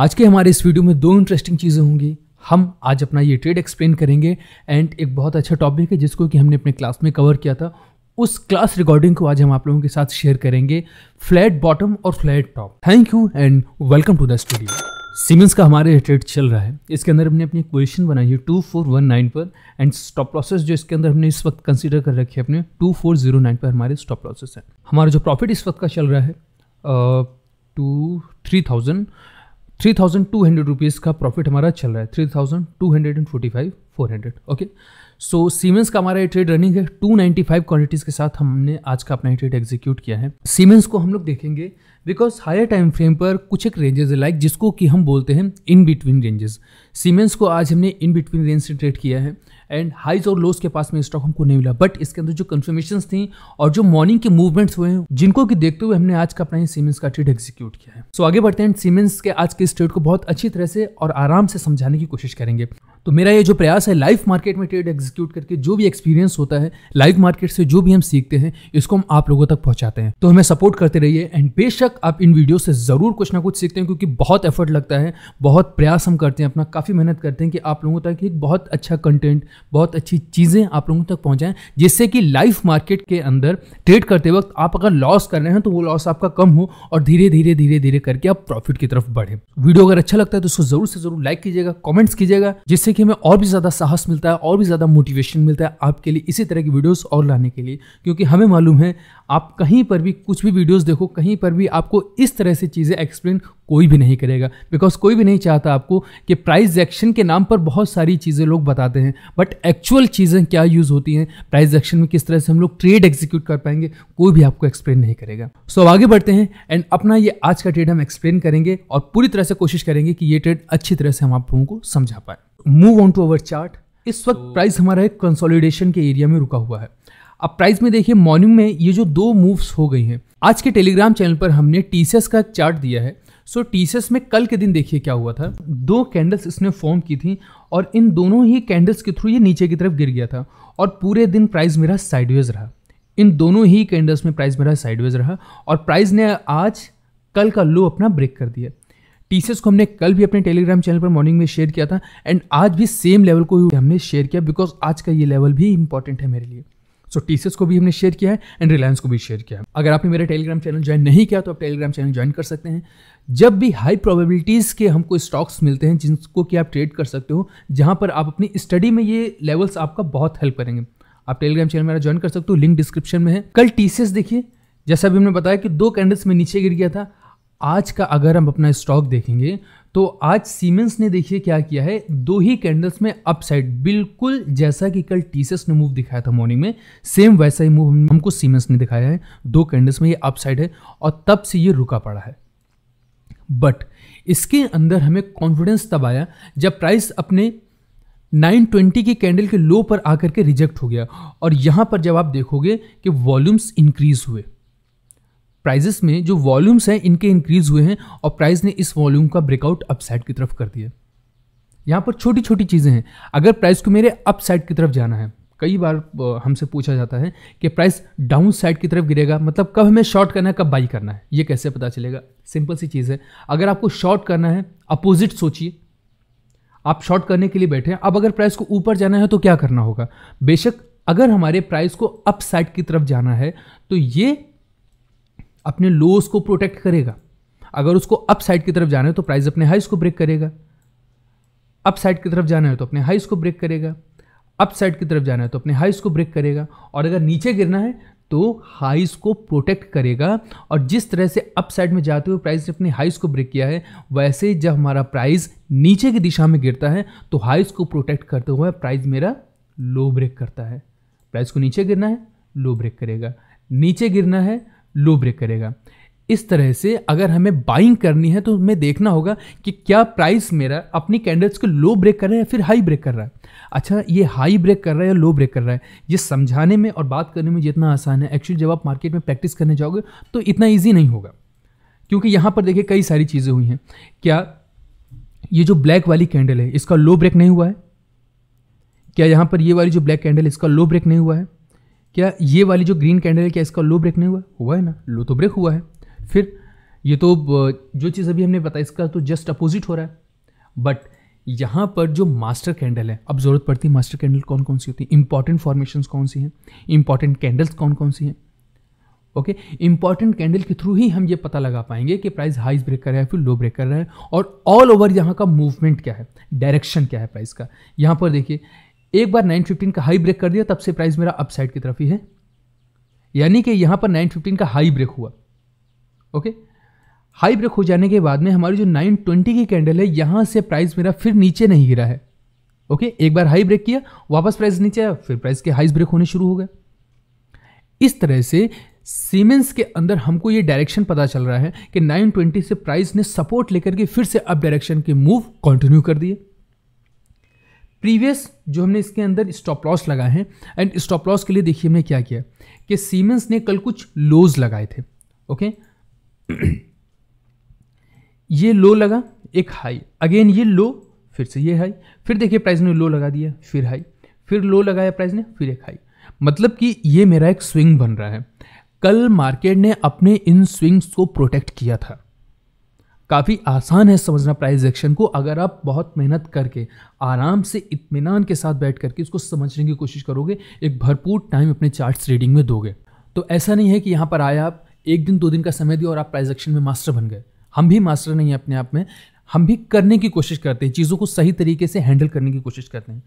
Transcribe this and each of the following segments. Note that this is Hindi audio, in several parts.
आज के हमारे इस वीडियो में दो इंटरेस्टिंग चीज़ें होंगी हम आज अपना ये ट्रेड एक्सप्लेन करेंगे एंड एक बहुत अच्छा टॉपिक है जिसको कि हमने अपने क्लास में कवर किया था उस क्लास रिकॉर्डिंग को आज हम आप लोगों के साथ शेयर करेंगे फ्लैट बॉटम और flat top thank you and welcome to the studio Siemens का हमारे ट्रेड चल रहा है इसके अंदर हमने अपनी पोजिशन बनाई है टू फोर वन नाइन पर एंड स्टॉप लॉसेस जो इसके अंदर हमने इस वक्त कंसीडर कर रखे हैं अपने टू फोर जीरो नाइन पर हमारे स्टॉप लॉसेस हैं हमारा जो प्रॉफिट इस वक्त का चल रहा है two three thousand three thousand two hundred rupees का प्रॉफिट हमारा चल रहा है three thousand two hundred and forty five four hundred okay so Siemens का हमारा ये ट्रेड रनिंग है टू नाइन्टी फाइव क्वान्टिटीज़ के साथ हमने आज का अपना ट्रेड एग्जीक्यूट किया है सीमेंस को हम लोग देखेंगे बिकॉज हायर टाइम फ्रेम पर कुछ एक रेंजेस है लाइक जिसको कि हम बोलते हैं इन बिटवीन रेंजेस सीमेंस को आज हमने इन बिटवीन रेंज से ट्रेड किया है एंड हाइज और लोज के पास में स्टॉक हमको नहीं मिला बट इसके अंदर जो कन्फर्मेशन थी और जो मॉर्निंग के मूवमेंट्स हुए हैं जिनको कि देखते हुए हमने आज का अपना सीमेंस का ट्रेड एग्जीक्यूट किया है सो so, आगे बढ़ते हैं सीमेंस के आज के इस ट्रेड को बहुत अच्छी तरह से और आराम से समझाने की कोशिश करेंगे तो मेरा ये जो प्रयास है लाइव मार्केट में ट्रेड एग्जीक्यूट करके जो भी एक्सपीरियंस होता है लाइव मार्केट से जो भी हम सीखते हैं इसको हम आप लोगों तक पहुंचाते हैं तो हमें सपोर्ट करते रहिए एंड बेशक आप इन वीडियो से ज़रूर कुछ ना कुछ सीखते हैं क्योंकि बहुत एफर्ट लगता है बहुत प्रयास हम करते हैं अपना काफ़ी मेहनत करते हैं कि आप लोगों तक एक बहुत अच्छा कंटेंट बहुत अच्छी चीज़ें आप लोगों तक पहुँचाएँ जिससे कि लाइव मार्केट के अंदर ट्रेड करते वक्त आप अगर लॉस कर रहे हैं तो वो लॉस आपका कम हो और धीरे धीरे धीरे धीरे करके आप प्रॉफिट की तरफ बढ़े वीडियो अगर अच्छा लगता है तो उसको जरूर से जरूर लाइक कीजिएगा कॉमेंट्स कीजिएगा जिससे जिससे कि हमें और भी ज़्यादा साहस मिलता है और भी ज़्यादा मोटिवेशन मिलता है आपके लिए इसी तरह की वीडियोस और लाने के लिए क्योंकि हमें मालूम है आप कहीं पर भी कुछ भी वीडियोस देखो कहीं पर भी आपको इस तरह से चीज़ें एक्सप्लेन कोई भी नहीं करेगा बिकॉज कोई भी नहीं चाहता आपको कि प्राइस एक्शन के नाम पर बहुत सारी चीज़ें लोग बताते हैं बट एक्चुअल चीज़ें क्या यूज़ होती हैं प्राइस एक्शन में किस तरह से हम लोग ट्रेड एग्जीक्यूट कर पाएंगे कोई भी आपको एक्सप्लेन नहीं करेगा सो so, आगे बढ़ते हैं एंड अपना ये आज का ट्रेड हम एक्सप्लेन करेंगे और पूरी तरह से कोशिश करेंगे कि ये ट्रेड अच्छी तरह से हम आप लोगों को समझा पाएँ move on to our chart इस वक्त so, प्राइस हमारा एक कंसोलिडेशन के एरिया में रुका हुआ है अब प्राइस में देखिए मॉर्निंग में ये जो दो मूव्स हो गई हैं आज के टेलीग्राम चैनल पर हमने टी का एक चार्ट दिया है सो so, टीसीएस में कल के दिन देखिए क्या हुआ था दो कैंडल्स इसने फॉर्म की थी और इन दोनों ही कैंडल्स के थ्रू ये नीचे की तरफ गिर गया था और पूरे दिन प्राइस मेरा साइडवेज रहा इन दोनों ही कैंडल्स में प्राइस मेरा साइडवेज रहा और प्राइस ने आज कल का लो अपना ब्रेक कर दिया पीसेस को हमने कल भी अपने टेलीग्राम चैनल पर मॉर्निंग में शेयर किया था एंड आज भी सेम लेवल को हमने शेयर किया बिकॉज आज का ये लेवल भी इंपॉर्टेंट है मेरे लिए सो so, टीसीएस को भी हमने शेयर किया है एंड रिलायंस को भी शेयर किया है अगर आपने मेरा टेलीग्राम चैनल ज्वाइन नहीं किया तो आप टेलीग्राम चैनल ज्वाइन कर सकते हैं जब भी हाई प्रोबेबिलिटीज़ के हमको स्टॉक्स मिलते हैं जिनको कि आप ट्रेड कर सकते हो जहाँ पर आप अपनी स्टडी में ये लेवल्स आपका बहुत हेल्प करेंगे आप टेलीग्राम चैनल मेरा ज्वाइन कर सकते हो लिंक डिस्क्रिप्शन में है कल टीसीएस देखिए जैसा भी हमने बताया कि दो कैंडल्स में नीचे गिर गया था आज का अगर हम अपना स्टॉक देखेंगे तो आज सीमेंस ने देखिए क्या किया है दो ही कैंडल्स में अपसाइड बिल्कुल जैसा कि कल टीसीएस ने मूव दिखाया था मॉर्निंग में सेम वैसा ही मूव हमको सीमेंस ने दिखाया है दो कैंडल्स में ये अपसाइड है और तब से ये रुका पड़ा है बट इसके अंदर हमें कॉन्फिडेंस तब आया जब प्राइस अपने 920 के कैंडल के लो पर आकर के रिजेक्ट हो गया और यहाँ पर जब आप देखोगे कि वॉल्यूम्स इंक्रीज हुए प्राइजेस में जो वॉल्यूम्स हैं इनके इंक्रीज हुए हैं और प्राइस ने इस वॉल्यूम का ब्रेकआउट अपसाइड की तरफ कर दिया यहाँ पर छोटी छोटी चीज़ें हैं अगर प्राइस को मेरे अपसाइड की तरफ जाना है कई बार हमसे पूछा जाता है कि प्राइस डाउन साइड की तरफ गिरेगा मतलब कब हमें शॉर्ट करना है कब बाई करना है ये कैसे पता चलेगा सिंपल सी चीज़ है अगर आपको शॉर्ट करना है अपोजिट सोचिए आप शॉर्ट करने के लिए बैठे हैं अब अगर प्राइस को ऊपर जाना है तो क्या करना होगा बेशक अगर हमारे प्राइस को अप साइड की तरफ जाना है तो ये अपने लोस को प्रोटेक्ट करेगा अगर उसको अप साइड की तरफ जाना है तो प्राइस अपने हाइस को ब्रेक करेगा अप साइड की तरफ जाना है तो अपने हाइस को ब्रेक करेगा अप साइड की तरफ जाना है तो अपने हाइस को ब्रेक करेगा और अगर नीचे गिरना है तो हाइस को प्रोटेक्ट करेगा और जिस तरह से अप साइड में जाते हुए प्राइस ने अपने हाइस को ब्रेक किया है वैसे जब हमारा प्राइस नीचे की दिशा में गिरता है तो हाइस को प्रोटेक्ट करते हुए प्राइस मेरा लो ब्रेक करता है प्राइस को नीचे गिरना है लो ब्रेक करेगा नीचे गिरना है लो ब्रेक करेगा इस तरह से अगर हमें बाइंग करनी है तो हमें देखना होगा कि क्या प्राइस मेरा अपनी कैंडल्स को लो ब्रेक कर रहा है या फिर हाई ब्रेक कर रहा है अच्छा ये हाई ब्रेक कर रहा है या लो ब्रेक कर रहा है ये समझाने में और बात करने में जितना आसान है एक्चुअली जब आप मार्केट में प्रैक्टिस करने जाओगे तो इतना ईजी नहीं होगा क्योंकि यहाँ पर देखिए कई सारी चीज़ें हुई हैं क्या ये जो ब्लैक वाली कैंडल है इसका लो ब्रेक नहीं हुआ है क्या यहाँ पर ये वाली जो ब्लैक कैंडल है इसका लो ब्रेक नहीं हुआ है क्या ये वाली जो ग्रीन कैंडल है क्या इसका लो ब्रेक नहीं हुआ हुआ है ना लो तो ब्रेक हुआ है फिर ये तो जो चीज़ अभी हमने बताया इसका तो जस्ट अपोजिट हो रहा है बट यहाँ पर जो मास्टर कैंडल है अब ज़रूरत पड़ती है मास्टर कैंडल कौन कौन सी होती है इंपॉर्टेंट फॉर्मेशन कौन सी हैं इंपॉर्टेंट कैंडल्स कौन कौन सी हैं ओके इंपॉर्टेंट कैंडल के थ्रू ही हम ये पता लगा पाएंगे कि प्राइस हाइज ब्रेक कर रहा है फिर लो ब्रेक कर रहा है और ऑल ओवर यहाँ का मूवमेंट क्या है डायरेक्शन क्या है प्राइस का यहाँ पर देखिए एक बार 915 का हाई ब्रेक कर दिया तब से प्राइस मेरा अपसाइड की तरफ ही है यानी कि यहाँ पर 915 का हाई ब्रेक हुआ ओके हाई ब्रेक हो जाने के बाद में हमारी जो 920 की कैंडल है यहाँ से प्राइस मेरा फिर नीचे नहीं गिरा है ओके एक बार हाई ब्रेक किया वापस प्राइस नीचे आया फिर प्राइस के हाई ब्रेक होने शुरू हो गए इस तरह से सीमेंस के अंदर हमको ये डायरेक्शन पता चल रहा है कि 920 से प्राइस ने सपोर्ट लेकर के फिर से अप डायरेक्शन के मूव कंटिन्यू कर दिए प्रीवियस जो हमने इसके अंदर स्टॉप लॉस लगाए हैं एंड स्टॉप लॉस के लिए देखिए हमने क्या किया कि सीमेंस ने कल कुछ लोज लगाए थे ओके ये लो लगा एक हाई अगेन ये लो फिर से ये हाई फिर देखिए प्राइस ने लो लगा दिया फिर हाई फिर लो लगाया प्राइस ने फिर एक हाई मतलब कि ये मेरा एक स्विंग बन रहा है कल मार्केट ने अपने इन स्विंग्स को प्रोटेक्ट किया था काफ़ी आसान है समझना प्राइस एक्शन को अगर आप बहुत मेहनत करके आराम से इतमान के साथ बैठ करके उसको समझने की कोशिश करोगे एक भरपूर टाइम अपने चार्ट्स रीडिंग में दोगे तो ऐसा नहीं है कि यहाँ पर आए आप एक दिन दो दिन का समय दिया और आप प्राइस एक्शन में मास्टर बन गए हम भी मास्टर नहीं हैं अपने आप में हम भी करने की कोशिश करते हैं चीज़ों को सही तरीके से हैंडल करने की कोशिश करते हैं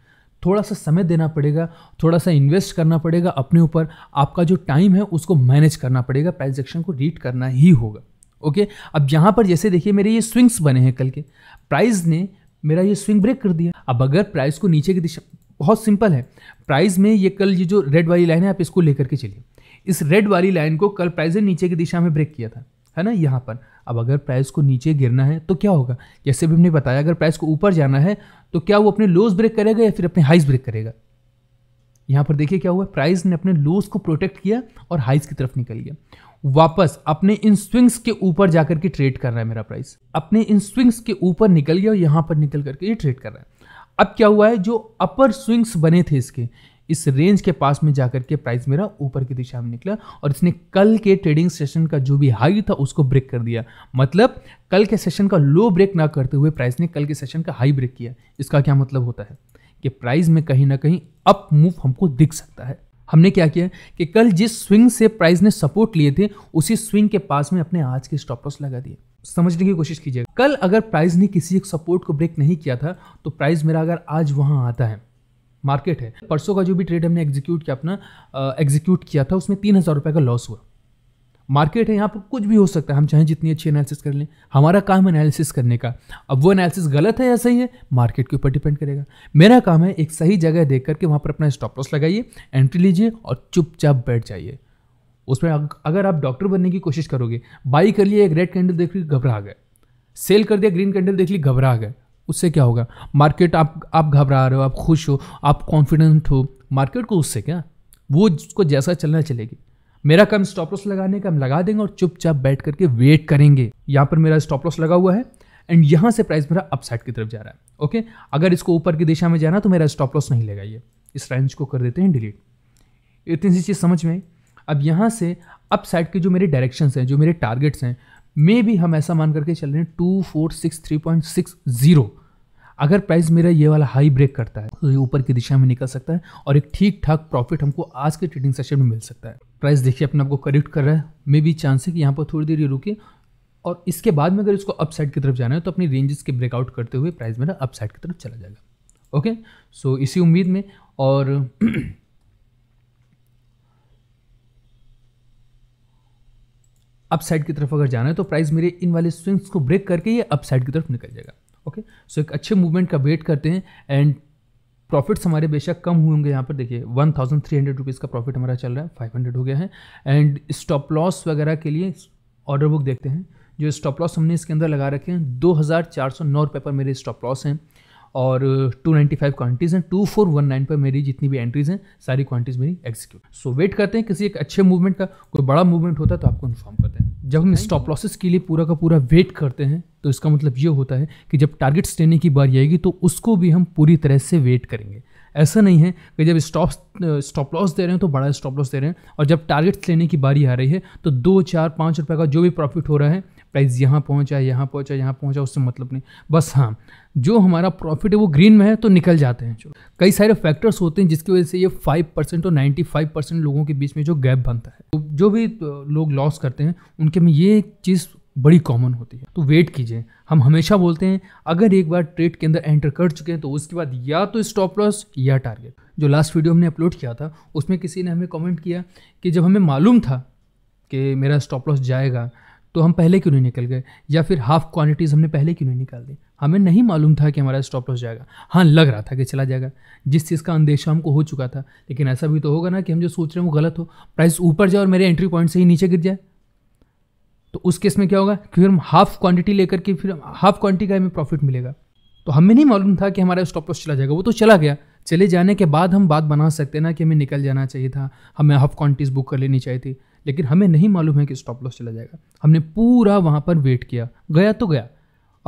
थोड़ा सा समय देना पड़ेगा थोड़ा सा इन्वेस्ट करना पड़ेगा अपने ऊपर आपका जो टाइम है उसको मैनेज करना पड़ेगा प्राइस एक्शन को रीड करना ही होगा ओके अब यहाँ पर जैसे देखिए मेरे ये स्विंग्स बने हैं कल के प्राइस ने मेरा ये स्विंग ब्रेक कर दिया अब अगर प्राइस को नीचे की दिशा बहुत सिंपल है प्राइस में ये कल ये जो रेड वाली लाइन है आप इसको लेकर के चलिए इस रेड वाली लाइन को कल प्राइस ने नीचे की दिशा में ब्रेक किया था है ना यहाँ पर अब अगर प्राइस को नीचे गिरना है तो क्या होगा जैसे भी हमने बताया अगर प्राइस को ऊपर जाना है तो क्या वो अपने लोज ब्रेक करेगा या फिर अपने हाइज ब्रेक करेगा यहाँ पर देखिए क्या हुआ प्राइस ने अपने लोज को प्रोटेक्ट किया और हाइज की तरफ निकल गया वापस अपने इन स्विंग्स के ऊपर जाकर के ट्रेड कर रहा है मेरा प्राइस अपने इन स्विंग्स के ऊपर निकल गया और यहाँ पर निकल करके ये ट्रेड कर रहा है अब क्या हुआ है जो अपर स्विंग्स बने थे इसके इस रेंज के पास में जाकर के प्राइस मेरा ऊपर की दिशा में निकला और इसने कल के ट्रेडिंग सेशन का जो भी हाई था उसको ब्रेक कर दिया मतलब कल के सेशन का लो ब्रेक ना करते हुए प्राइस ने कल के सेशन का हाई ब्रेक किया इसका क्या मतलब होता है कि प्राइस में कहीं ना कहीं अप मूव हमको दिख सकता है हमने क्या किया कि कल जिस स्विंग से प्राइस ने सपोर्ट लिए थे उसी स्विंग के पास में अपने आज के स्टॉप लॉस लगा दिए समझने की कोशिश कीजिएगा कल अगर प्राइस ने किसी एक सपोर्ट को ब्रेक नहीं किया था तो प्राइस मेरा अगर आज वहां आता है मार्केट है परसों का जो भी ट्रेड हमने एग्जीक्यूट किया अपना एग्जीक्यूट किया था उसमें तीन हज़ार रुपये का लॉस हुआ मार्केट है यहाँ पर कुछ भी हो सकता है हम चाहें जितनी अच्छी एनालिसिस कर लें हमारा काम है एनालिसिस करने का अब वो एनालिसिस गलत है या सही है मार्केट के ऊपर डिपेंड करेगा मेरा काम है एक सही जगह देख करके वहाँ पर अपना स्टॉप लॉस लगाइए एंट्री लीजिए और चुपचाप बैठ जाइए उसमें अगर आप डॉक्टर बनने की कोशिश करोगे बाई कर लिए एक रेड कैंडल देख ली घबरा गए सेल कर दिया ग्रीन कैंडल देख ली घबरा गए उससे क्या होगा मार्केट आप आप घबरा रहे हो आप खुश हो आप कॉन्फिडेंट हो मार्केट को उससे क्या वो जिसको जैसा चलना चलेगी मेरा कम स्टॉप लॉस लगाने का हम लगा देंगे और चुपचाप बैठ करके वेट करेंगे यहाँ पर मेरा स्टॉप लॉस लगा हुआ है एंड यहाँ से प्राइस मेरा अपसाइड की तरफ जा रहा है ओके अगर इसको ऊपर की दिशा में जाना तो मेरा स्टॉप लॉस नहीं लगाइए इस रेंज को कर देते हैं डिलीट इतनी सी चीज़ समझ में अब यहाँ से अप साइड के जो मेरे डायरेक्शन हैं जो मेरे टारगेट्स हैं मे भी हम ऐसा मान करके चल रहे हैं two four six three point six zero अगर प्राइस मेरा ये वाला हाई ब्रेक करता है तो ये ऊपर की दिशा में निकल सकता है और एक ठीक ठाक प्रॉफिट हमको आज के ट्रेडिंग सेशन में मिल सकता है प्राइस देखिए अपने आपको करेक्ट कर रहा है मे बी चांस है कि यहाँ पर थोड़ी देर ये रुके और इसके बाद में अगर इसको अपसाइड की तरफ जाना है तो अपनी रेंजेस के ब्रेकआउट करते हुए प्राइस मेरा अपसाइड की तरफ चला जाएगा ओके सो इसी उम्मीद में और अपसाइड की तरफ अगर जाना है तो प्राइस मेरे इन वाले स्विंग्स को ब्रेक करके ये अपसाइड की तरफ निकल जाएगा ओके सो एक अच्छे मूवमेंट का वेट करते हैं एंड प्रॉफिट्स हमारे बेशक कम हुए होंगे यहाँ पर देखिए one thousand three hundred rupees का प्रॉफिट हमारा चल रहा है फाइव हंड्रेड हो गया है एंड स्टॉप लॉस वगैरह के लिए ऑर्डर बुक देखते हैं जो स्टॉप लॉस हमने इसके अंदर लगा रखे हैं दो हज़ार चार सौ नौ रुपये पर मेरे स्टॉप लॉस हैं और टू नाइन्टी फाइव क्वान्टिटीज़ हैं टू फोर वन नाइन पर मेरी जितनी भी एंट्रीज़ हैं सारी क्वान्टिटीज़ मेरी एक्जीक्यूट सो वेट करते हैं किसी एक अच्छे मूवमेंट का कोई बड़ा मूवमेंट होता है तो आपको इन्फॉर्म करते हैं जब हम स्टॉप लॉसेस के लिए पूरा का पूरा वेट करते हैं तो इसका मतलब ये होता है कि जब टारगेट्स लेने की बारी आएगी तो उसको भी हम पूरी तरह से वेट करेंगे ऐसा नहीं है कि जब स्टॉप स्टॉप लॉस दे रहे हैं तो बड़ा स्टॉप लॉस दे रहे हैं और जब टारगेट्स लेने की बारी आ रही है तो दो चार पाँच रुपये का जो भी प्रॉफिट हो रहा है प्राइस यहाँ पहुँचा यहाँ पहुँचा यहाँ पहुँचा उससे मतलब नहीं बस हाँ जो हमारा प्रॉफिट है वो ग्रीन में है तो निकल जाते हैं जो कई सारे फैक्टर्स होते हैं जिसकी वजह से ये फाइव परसेंट और नाइन्टी फाइव परसेंट लोगों के बीच में जो गैप बनता है तो जो भी लोग लॉस करते हैं उनके में ये चीज़ बड़ी कॉमन होती है तो वेट कीजिए हम हमेशा बोलते हैं अगर एक बार ट्रेड के अंदर एंटर कर चुके हैं तो उसके बाद या तो स्टॉप लॉस या टारगेट जो लास्ट वीडियो हमने अपलोड किया था उसमें किसी ने हमें कमेंट किया कि जब हमें मालूम था कि मेरा स्टॉप लॉस जाएगा तो हम पहले क्यों नहीं निकल गए या फिर हाफ क्वांटिटीज़ हमने पहले क्यों नहीं निकाल दी हमें नहीं मालूम था कि हमारा स्टॉप लॉस जाएगा हाँ लग रहा था कि चला जाएगा जिस चीज़ का अंदेशा हमको हो चुका था लेकिन ऐसा भी तो होगा ना कि हम जो सोच रहे हैं वो गलत हो प्राइस ऊपर जाए और मेरे एंट्री पॉइंट से ही नीचे गिर जाए तो उस केस में क्या होगा कि फिर हम हाफ क्वांटिटी लेकर के फिर हाफ क्वांटिटी का हमें प्रॉफिट मिलेगा तो हमें नहीं मालूम था कि हमारा स्टॉप लॉस चला जाएगा वो तो चला गया चले जाने के बाद हम बात बना सकते ना कि हमें निकल जाना चाहिए था हमें हाफ क्वांटिटीज़ बुक कर लेनी चाहिए थी लेकिन हमें नहीं मालूम है कि स्टॉप लॉस चला जाएगा हमने पूरा वहाँ पर वेट किया गया तो गया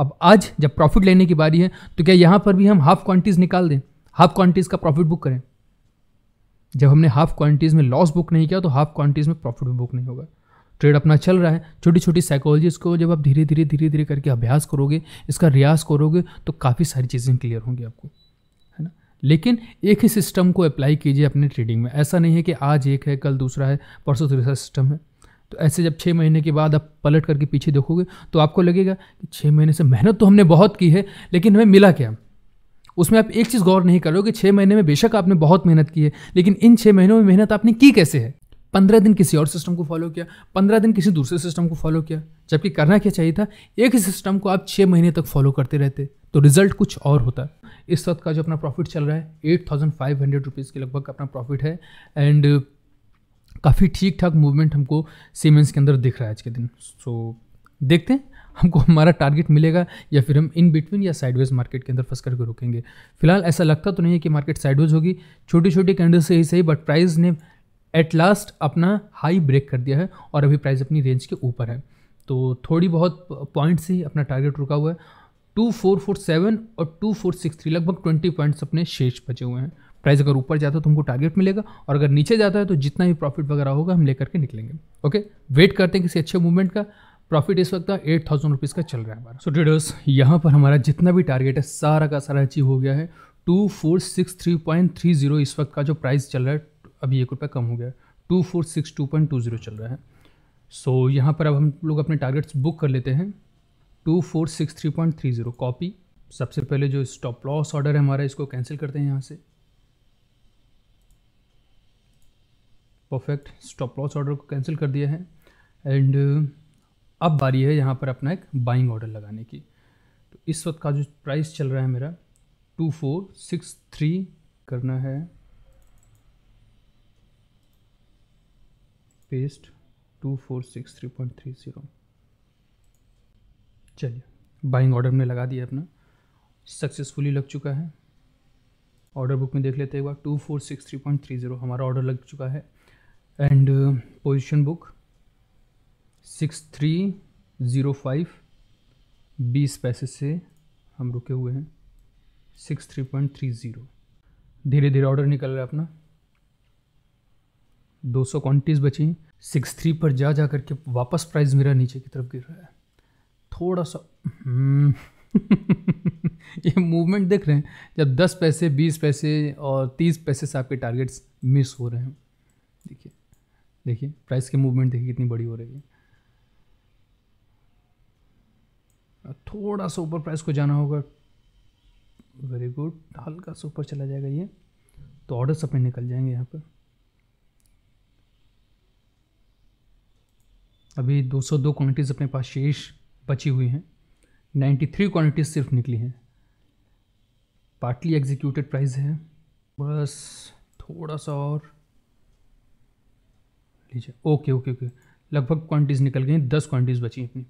अब आज जब प्रॉफिट लेने की बारी है तो क्या यहाँ पर भी हम हाफ क्वांटिटीज़ निकाल दें हाफ क्वांटिटीज़ का प्रॉफिट बुक करें जब हमने हाफ क्वांटिटीज़ में लॉस बुक नहीं किया तो हाफ क्वांटिटीज़ में प्रॉफिट भी बुक नहीं होगा ट्रेड अपना चल रहा है छोटी छोटी साइकोलॉजीज को जब आप धीरे धीरे धीरे धीरे करके अभ्यास करोगे इसका रियाज करोगे तो काफ़ी सारी चीज़ें क्लियर होंगी आपको लेकिन एक ही सिस्टम को अप्लाई कीजिए अपने ट्रेडिंग में ऐसा नहीं है कि आज एक है कल दूसरा है परसों तीसरा सिस्टम है तो ऐसे जब छः महीने के बाद आप पलट करके पीछे देखोगे तो आपको लगेगा कि छः महीने से मेहनत तो हमने बहुत की है लेकिन हमें मिला क्या उसमें आप एक चीज़ गौर नहीं करोगे छः महीने में बेशक आपने बहुत मेहनत की है लेकिन इन छः महीनों में मेहनत आपने की कैसे है पंद्रह दिन किसी और सिस्टम को फॉलो किया पंद्रह दिन किसी दूसरे सिस्टम को फॉलो किया जबकि करना क्या चाहिए था एक ही सिस्टम को आप छः महीने तक फॉलो करते रहते तो रिजल्ट कुछ और होता है इस वक्त का जो अपना प्रॉफिट चल रहा है eight thousand five hundred rupees के लगभग अपना प्रॉफिट है एंड काफ़ी ठीक ठाक मूवमेंट हमको सीमेंस के अंदर दिख रहा है आज के दिन सो so, देखते हैं हमको हमारा टारगेट मिलेगा या फिर हम इन बिटवीन या साइडवेज मार्केट के अंदर फंस करके रुकेंगे फिलहाल ऐसा लगता तो नहीं है कि मार्केट साइडवेज होगी छोटी छोटी कैंडल से ही सही बट प्राइस ने एट लास्ट अपना हाई ब्रेक कर दिया है और अभी प्राइस अपनी रेंज के ऊपर है तो थोड़ी बहुत पॉइंट से ही अपना टारगेट रुका हुआ है टू फोर फोर सेवन और टू फोर सिक्स थ्री लगभग ट्वेंटी पॉइंट्स अपने शेष बचे हुए हैं प्राइस अगर ऊपर जाता है तो हमको टारगेट मिलेगा और अगर नीचे जाता है तो जितना भी प्रॉफिट वगैरह होगा हम लेकर के निकलेंगे ओके वेट करते हैं किसी अच्छे मूवमेंट का प्रॉफिट इस वक्त का एट थाउजेंड रुपीज़ का चल रहा है हमारा सो ट्रेडर्स यहाँ पर हमारा जितना भी टारगेट है सारा का सारा अचीव हो गया है two four six three point three zero इस वक्त का जो प्राइस चल रहा है अभी एक रुपया कम हो गया है two four six two point two zero चल रहा है सो so, यहाँ पर अब हम लोग अपने टारगेट्स बुक कर लेते हैं two four six three point three zero copy सबसे पहले जो स्टॉप लॉस ऑर्डर है हमारा इसको कैंसिल करते हैं यहाँ से परफेक्ट स्टॉप लॉस ऑर्डर को कैंसिल कर दिया है एंड अब बारी है यहाँ पर अपना एक बाइंग ऑर्डर लगाने की तो इस वक्त का जो प्राइस चल रहा है मेरा टू फोर सिक्स थ्री करना है paste two four six three point three zero चलिए बाइंग ऑर्डर में लगा दिया अपना सक्सेसफुली लग चुका है ऑर्डर बुक में देख लेते हैं एक बार two four six three point three zero हमारा ऑर्डर लग चुका है and position book six three zero five बीस पैसे से हम रुके हुए हैं six three point three zero धीरे धीरे ऑर्डर निकल रहा है अपना दो सौ क्वान्टिटीज़ बची सिक्स थ्री पर जा जा करके वापस प्राइस मेरा नीचे की तरफ गिर रहा है थोड़ा सा हम्म, ये मूवमेंट देख रहे हैं जब दस पैसे बीस पैसे और तीस पैसे से आपके टारगेट्स मिस हो रहे हैं देखिए देखिए प्राइस के मूवमेंट देखिए कितनी बड़ी हो रही है थोड़ा सा ऊपर प्राइस को जाना होगा वेरी गुड हल्का सा ऊपर चला जाएगा ये तो ऑर्डर्स अपने निकल जाएंगे यहाँ पर अभी 202 क्वांटिटीज़ अपने पास शेष बची हुई हैं 93 क्वांटिटीज सिर्फ निकली हैं पार्टली एग्जीक्यूटेड प्राइस है बस थोड़ा सा और लीजिए ओके ओके ओके लगभग क्वांटिटीज़ निकल गई दस क्वांटिटीज़ बची हैं अपनी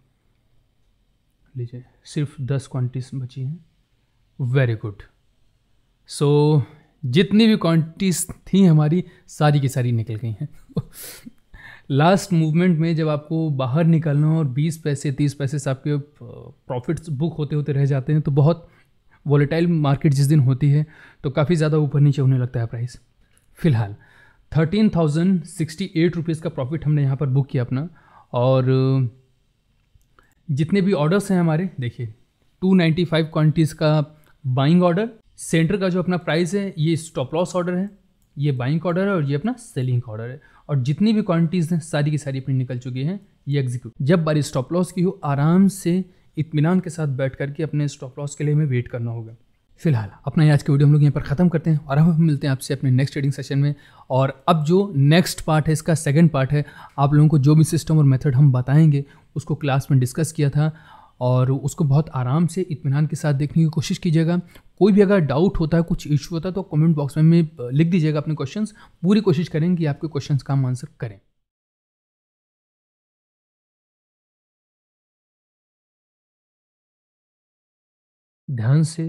लीजिए सिर्फ दस क्वांटिटीज़ बची हैं वेरी गुड सो जितनी भी क्वांटिटीज़ थी हमारी सारी की सारी निकल गई हैं लास्ट मूवमेंट में जब आपको बाहर निकलना और 20 पैसे 30 पैसे से आपके प्रॉफिट्स बुक होते होते रह जाते हैं तो बहुत वॉलेटाइल मार्केट जिस दिन होती है तो काफ़ी ज़्यादा ऊपर नीचे होने लगता है प्राइस फ़िलहाल thirteen thousand sixty eight rupees का प्रॉफिट हमने यहाँ पर बुक किया अपना और जितने भी ऑर्डर्स हैं हमारे देखिए फाइव क्वान्टीज़ का बाइंग ऑर्डर सेंटर का जो अपना प्राइस है ये स्टॉप लॉस ऑर्डर है ये बाइंग ऑर्डर है और ये अपना सेलिंग ऑर्डर है और जितनी भी क्वांटिटीज़ हैं सारी की सारी अपनी निकल चुकी हैं ये एग्जीक्यूट जब बारी स्टॉप लॉस की हो आराम से इतमान के साथ बैठ करके अपने स्टॉप लॉस के लिए हमें वेट करना होगा फिलहाल अपना आज के वीडियो हम लोग यहाँ पर ख़त्म करते हैं और हम मिलते हैं आपसे अपने नेक्स्ट ट्रेडिंग सेशन में और अब जो नेक्स्ट पार्ट है इसका सेकेंड पार्ट है आप लोगों को जो भी सिस्टम और मेथड हम बताएंगे उसको क्लास में डिस्कस किया था और उसको बहुत आराम से इतमान के साथ देखने की कोशिश कीजिएगा कोई भी अगर डाउट होता है कुछ इशू होता है तो कमेंट बॉक्स में, में लिख दीजिएगा अपने क्वेश्चन पूरी कोशिश करें कि आपके क्वेश्चन का हम आंसर करें ध्यान से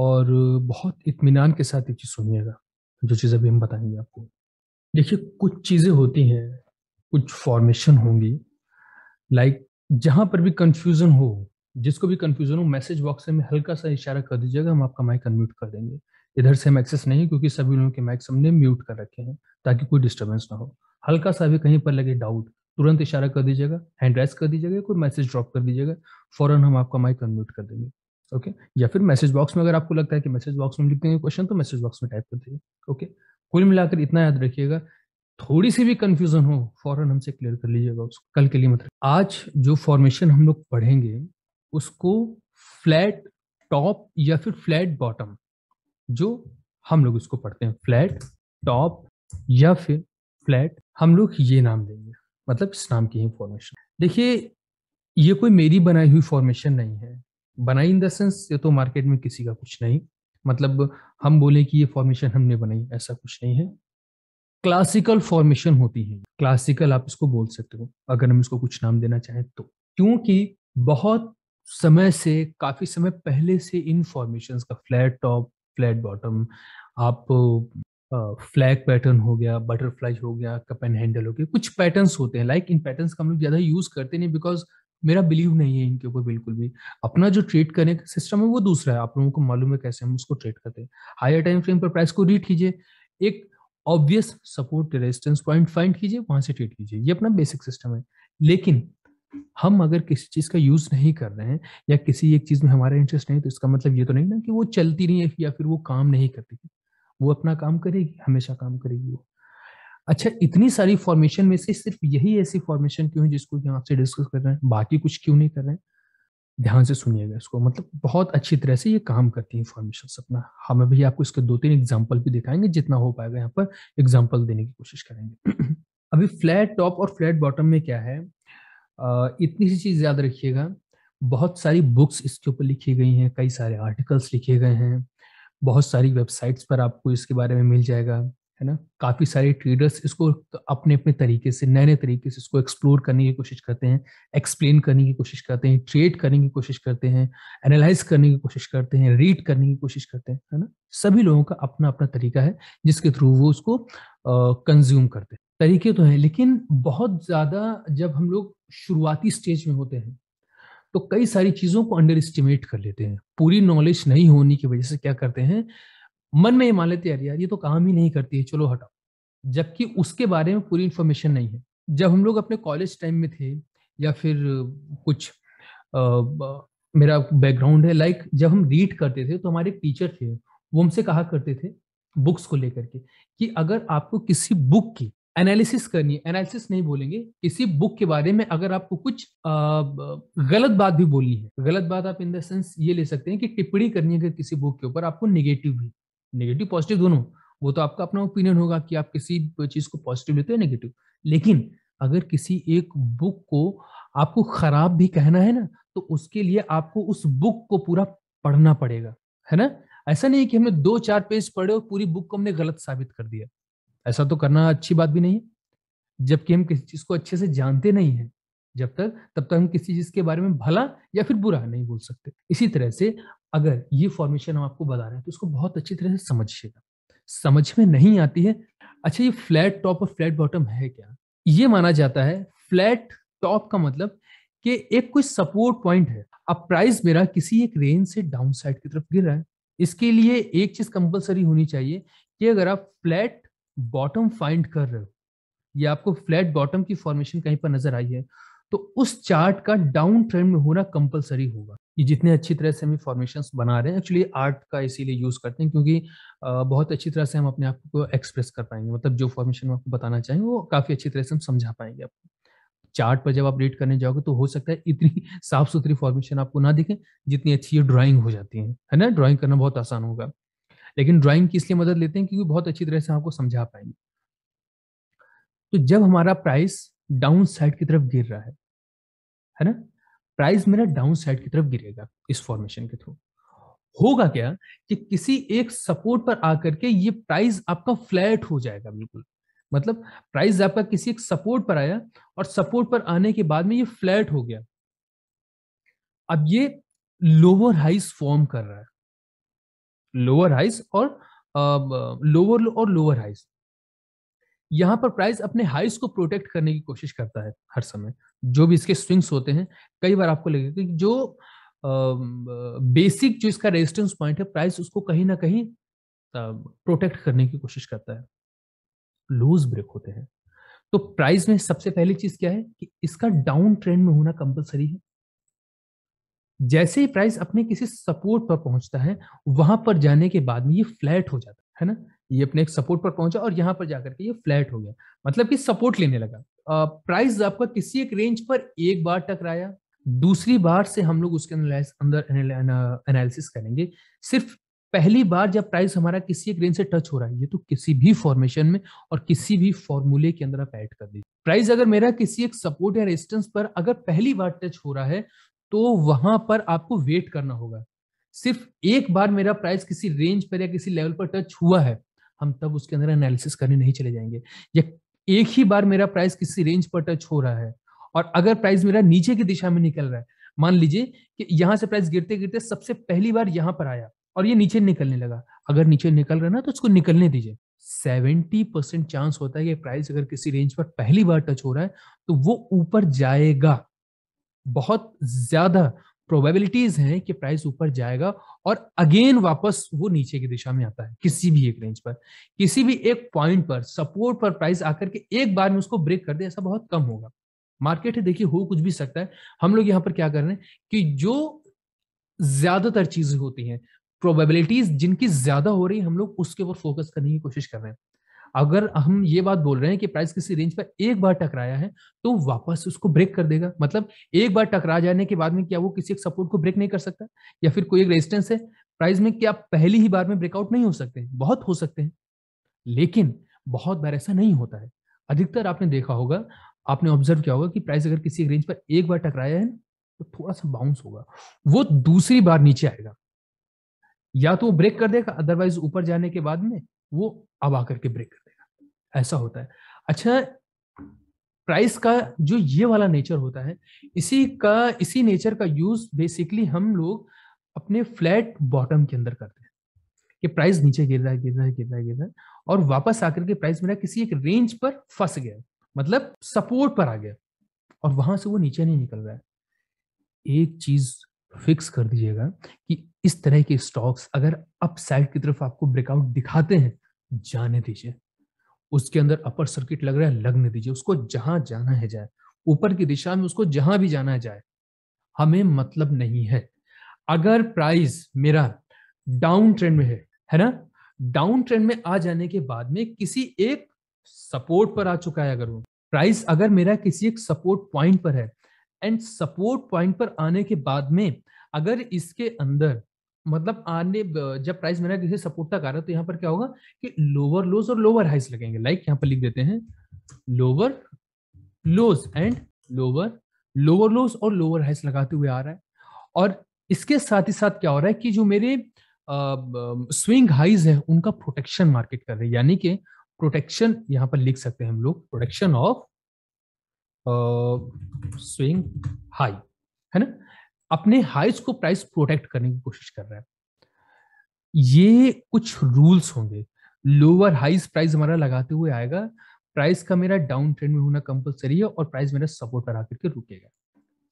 और बहुत इत्मीनान के साथ ये चीज़ सुनिएगा जो चीज़ अभी हम बताएंगे आपको देखिए कुछ चीज़ें होती हैं कुछ फॉर्मेशन होंगी लाइक जहां जहाँ पर भी कंफ्यूजन हो जिसको भी कंफ्यूजन हो मैसेज बॉक्स में हल्का सा इशारा कर दीजिएगा हम आपका माइक अनम्यूट कर देंगे इधर से हम एक्सेस नहीं क्योंकि सभी लोगों के माइक्स हमने म्यूट कर रखे हैं ताकि कोई डिस्टर्बेंस ना हो हल्का सा भी कहीं पर लगे डाउट तुरंत इशारा कर दीजिएगा हैंड रेस कर दीजिएगा कोई मैसेज ड्रॉप कर दीजिएगा फौरन हम आपका माइक अनम्यूट कर देंगे ओके या फिर मैसेज बॉक्स में अगर आपको लगता है कि मैसेज बॉक्स में लिख देंगे क्वेश्चन तो मैसेज बॉक्स में टाइप कर दीजिए ओके कुल मिलाकर इतना याद रखिएगा थोड़ी सी भी कंफ्यूजन हो फौरन हमसे क्लियर कर लीजिएगा उसको कल के लिए मतलब आज जो फॉर्मेशन हम लोग पढ़ेंगे उसको फ्लैट टॉप या फिर फ्लैट बॉटम जो हम लोग इसको पढ़ते हैं फ्लैट टॉप या फिर फ्लैट हम लोग ये नाम देंगे मतलब इस नाम की ही फॉर्मेशन देखिए ये कोई मेरी बनाई हुई फॉर्मेशन नहीं है बनाई इन द सेंस ये तो मार्केट में किसी का कुछ नहीं मतलब हम बोले कि ये फॉर्मेशन हमने बनाई ऐसा कुछ नहीं है क्लासिकल फॉर्मेशन होती है क्लासिकल आप इसको बोल सकते हो अगर हम इसको कुछ नाम देना चाहें तो क्योंकि बहुत समय से काफी समय पहले से इन फॉर्मेशन का फ्लैट टॉप फ्लैट बॉटम आप फ्लैग पैटर्न हो गया बटरफ्लाई हो गया कप एंड हैंडल हो गया कुछ पैटर्न्स होते हैं लाइक इन पैटर्न्स का हम लोग ज्यादा यूज करते नहीं बिकॉज मेरा बिलीव नहीं है इनके ऊपर बिल्कुल भी अपना जो ट्रेड करने का सिस्टम है वो दूसरा है आप लोगों को मालूम है कैसे हम उसको ट्रेड करते हैं हायर टाइम फ्रेम पर प्राइस को रीड कीजिए एक obvious support resistance point find कीजिए वहां से ट्रेड कीजिए ये अपना बेसिक सिस्टम है लेकिन हम अगर किसी चीज का यूज नहीं कर रहे हैं या किसी एक चीज में हमारा इंटरेस्ट नहीं तो इसका मतलब ये तो नहीं ना कि वो चलती नहीं है या फिर वो काम नहीं करती वो अपना काम करेगी हमेशा काम करेगी वो अच्छा इतनी सारी फॉर्मेशन में से सिर्फ यही ऐसी फॉर्मेशन क्यों है जिसको हम आपसे डिस्कस कर रहे हैं बाकी कुछ क्यों नहीं कर रहे हैं ध्यान से सुनिएगा इसको मतलब बहुत अच्छी तरह से ये काम करती है फॉर्मेशन अपना हम हाँ, अभी आपको इसके दो तीन एग्जाम्पल भी दिखाएंगे जितना हो पाएगा यहाँ पर एग्जाम्पल देने की कोशिश करेंगे अभी फ्लैट टॉप और फ्लैट बॉटम में क्या है इतनी सी चीज़ याद रखिएगा बहुत सारी बुक्स इसके ऊपर लिखी गई हैं कई सारे आर्टिकल्स लिखे गए हैं बहुत सारी वेबसाइट्स पर आपको इसके बारे में मिल जाएगा है ना काफ़ी सारे ट्रेडर्स इसको तो अपने अपने तरीके से नए नए तरीके से इसको एक्सप्लोर करने की कोशिश करते हैं एक्सप्लेन करने की कोशिश करते हैं ट्रेड करने की कोशिश करते हैं एनालाइज करने की कोशिश करते हैं रीड करने की कोशिश करते हैं है ना सभी लोगों का अपना अपना तरीका है जिसके थ्रू वो उसको कंज्यूम करते हैं तरीके तो हैं लेकिन बहुत ज़्यादा जब हम लोग शुरुआती स्टेज में होते हैं तो कई सारी चीज़ों को अंडर एस्टिमेट कर लेते हैं पूरी नॉलेज नहीं होने की वजह से क्या करते हैं मन में ये मान लेते यार यार ये तो काम ही नहीं करती है चलो हटाओ जबकि उसके बारे में पूरी इन्फॉर्मेशन नहीं है जब हम लोग अपने कॉलेज टाइम में थे या फिर कुछ आ, मेरा बैकग्राउंड है लाइक जब हम रीड करते थे तो हमारे टीचर थे वो हमसे कहा करते थे बुक्स को लेकर के कि अगर आपको किसी बुक की एनालिसिस करनी है एनालिसिस नहीं बोलेंगे किसी बुक के बारे में अगर आपको कुछ आ, गलत बात भी बोलनी है गलत बात आप इन द सेंस ये ले सकते हैं कि टिप्पणी करनी है अगर किसी बुक के ऊपर आपको निगेटिव भी निगेटिव पॉजिटिव दोनों वो तो आपका अपना ओपिनियन होगा कि आप किसी चीज को पॉजिटिव लेते हो नेगेटिव लेकिन अगर किसी एक बुक को आपको खराब भी कहना है ना तो उसके लिए आपको उस बुक को पूरा पढ़ना पड़ेगा है ना ऐसा नहीं कि हमने दो चार पेज पढ़े और पूरी बुक को हमने गलत साबित कर दिया ऐसा तो करना अच्छी बात भी नहीं है जबकि हम किसी चीज को अच्छे से जानते नहीं है जब तक तब तक हम किसी चीज के बारे में भला या फिर बुरा नहीं बोल सकते इसी तरह से अगर ये फॉर्मेशन हम आपको बता रहे हैं तो इसको बहुत अच्छी तरह से समझिएगा समझ में नहीं आती है अच्छा ये फ्लैट टॉप और फ्लैट बॉटम है क्या ये माना जाता है फ्लैट टॉप का मतलब कि एक कोई सपोर्ट पॉइंट है अब प्राइस मेरा किसी एक रेंज से डाउन साइड की तरफ गिर रहा है इसके लिए एक चीज कंपलसरी होनी चाहिए कि अगर आप फ्लैट बॉटम फाइंड कर रहे हो या आपको फ्लैट बॉटम की फॉर्मेशन कहीं पर नजर आई है तो उस चार्ट का डाउन ट्रेंड में होना कंपलसरी होगा ये जितने अच्छी तरह से हम फॉर्मेशन बना रहे हैं एक्चुअली आर्ट का इसीलिए यूज करते हैं क्योंकि बहुत अच्छी तरह से हम अपने आप को एक्सप्रेस कर पाएंगे मतलब जो फॉर्मेशन आपको बताना चाहेंगे वो काफी अच्छी तरह से हम समझा पाएंगे आपको चार्ट पर जब आप रीड करने जाओगे तो हो सकता है इतनी साफ सुथरी फॉर्मेशन आपको ना दिखे जितनी अच्छी ये ड्राइंग हो जाती है है ना ड्राइंग करना बहुत आसान होगा लेकिन ड्राइंग की इसलिए मदद लेते हैं क्योंकि बहुत अच्छी तरह से आपको समझा पाएंगे तो जब हमारा प्राइस डाउन साइड की तरफ गिर रहा है है ना प्राइस मेरा डाउन साइड की तरफ गिरेगा इस फॉर्मेशन के थ्रू होगा क्या कि किसी एक सपोर्ट पर आकर के ये प्राइस आपका फ्लैट हो जाएगा बिल्कुल मतलब प्राइस आपका किसी एक सपोर्ट पर आया और सपोर्ट पर आने के बाद में ये फ्लैट हो गया अब ये लोअर हाइस फॉर्म कर रहा है लोअर हाइस और लोअर और लोअर हाइस यहाँ पर प्राइस अपने हाइस को प्रोटेक्ट करने की कोशिश करता है हर समय जो भी इसके स्विंग्स होते हैं कई बार आपको लगेगा कि जो बेसिक जो इसका रेजिस्टेंस पॉइंट है प्राइस उसको कहीं ना कहीं प्रोटेक्ट करने की कोशिश करता है लूज ब्रेक होते हैं तो प्राइस में सबसे पहली चीज क्या है कि इसका डाउन ट्रेंड में होना कंपलसरी है जैसे ही प्राइस अपने किसी सपोर्ट पर पहुंचता है वहां पर जाने के बाद में ये फ्लैट हो जाता है ना ये अपने एक सपोर्ट पर पहुंचा और यहाँ पर जाकर के ये फ्लैट हो गया मतलब कि सपोर्ट लेने लगा प्राइस आपका किसी एक रेंज पर एक बार टकराया दूसरी बार से हम लोग उसके अंदर एनालिसिस करेंगे सिर्फ पहली बार जब प्राइस हमारा किसी एक रेंज से टच हो रहा है ये तो किसी भी फॉर्मेशन में और किसी भी फॉर्मूले के अंदर आप ऐड कर दीजिए प्राइस अगर मेरा किसी एक सपोर्ट या रेजिस्टेंस पर अगर पहली बार टच हो रहा है तो वहां पर आपको वेट करना होगा सिर्फ एक बार मेरा प्राइस किसी रेंज पर या किसी लेवल पर टच हुआ है हम तब उसके अंदर एनालिसिस करने नहीं चले जाएंगे या एक ही बार मेरा प्राइस किसी रेंज पर टच हो रहा है और अगर प्राइस मेरा नीचे की दिशा में निकल रहा है मान लीजिए कि यहां से प्राइस गिरते गिरते सबसे पहली बार यहां पर आया और ये नीचे निकलने लगा अगर नीचे निकल रहा ना तो उसको निकलने दीजिए सेवेंटी परसेंट चांस होता है कि प्राइस अगर किसी रेंज पर पहली बार टच हो रहा है तो वो ऊपर जाएगा बहुत ज्यादा प्रोबेबिलिटीज हैं कि प्राइस ऊपर जाएगा और अगेन वापस वो नीचे की दिशा में आता है किसी भी एक रेंज पर किसी भी एक पॉइंट पर सपोर्ट पर प्राइस आकर के एक बार में उसको ब्रेक कर दे ऐसा बहुत कम होगा मार्केट है देखिए हो कुछ भी सकता है हम लोग यहां पर क्या कर रहे हैं कि जो ज्यादातर चीजें होती हैं प्रोबेबिलिटीज जिनकी ज्यादा हो रही है हम लोग उसके ऊपर फोकस करने की कोशिश कर रहे हैं अगर हम ये बात बोल रहे हैं कि प्राइस किसी रेंज पर एक बार टकराया है तो वापस उसको ब्रेक कर देगा मतलब एक बार टकरा जाने के बाद में क्या वो किसी एक सपोर्ट को ब्रेक नहीं कर सकता या फिर कोई एक रेजिस्टेंस है प्राइस में क्या पहली ही बार में ब्रेकआउट नहीं हो सकते बहुत हो सकते हैं लेकिन बहुत बार ऐसा नहीं होता है अधिकतर आपने देखा होगा आपने ऑब्जर्व किया होगा कि प्राइस अगर किसी रेंज पर एक बार टकराया है तो थोड़ा सा बाउंस होगा वो दूसरी बार नीचे आएगा या तो वो ब्रेक कर देगा अदरवाइज ऊपर जाने के बाद में वो अब आकर के ब्रेक कर ऐसा होता है अच्छा प्राइस का जो ये वाला नेचर होता है इसी का इसी नेचर का यूज बेसिकली हम लोग अपने फ्लैट बॉटम के अंदर करते हैं कि प्राइस नीचे गिर रहा है गिर रहा है गिर रहा है गिर रहा है और वापस आकर के प्राइस मेरा किसी एक रेंज पर फंस गया मतलब सपोर्ट पर आ गया और वहां से वो नीचे नहीं निकल रहा है एक चीज फिक्स कर दीजिएगा कि इस तरह के स्टॉक्स अगर अप साइड की तरफ आपको ब्रेकआउट दिखाते हैं जाने दीजिए उसके अंदर अपर सर्किट लग रहा है लगने दीजिए उसको जहां जाना है जाए ऊपर की दिशा में उसको जहां भी जाना है जाए हमें मतलब नहीं है अगर प्राइस मेरा डाउन ट्रेंड में है है ना डाउन ट्रेंड में आ जाने के बाद में किसी एक सपोर्ट पर आ चुका है अगर वो प्राइस अगर मेरा किसी एक सपोर्ट पॉइंट पर है एंड सपोर्ट पॉइंट पर आने के बाद में अगर इसके अंदर मतलब आने जब प्राइस मेरा किसी सपोर्ट तक आ रहा है तो यहाँ पर क्या होगा कि लोअर लोज और लोअर हाइस लगेंगे लाइक यहाँ पर लिख देते हैं lower lows and lower lower lows और लोअर हाइस लगाते हुए आ रहा है और इसके साथ ही साथ क्या हो रहा है कि जो मेरे स्विंग हाइज है उनका प्रोटेक्शन मार्केट कर रहे हैं यानी कि प्रोटेक्शन यहाँ पर लिख सकते हैं हम लोग प्रोटेक्शन ऑफ स्विंग हाई है ना अपने हाइट्स को प्राइस प्रोटेक्ट करने की कोशिश कर रहा है ये कुछ रूल्स होंगे लोअर हाइस प्राइस हमारा लगाते हुए आएगा प्राइस का मेरा डाउन ट्रेंड में होना कंपलसरी है और प्राइस मेरा सपोर्ट पर आकर के रुकेगा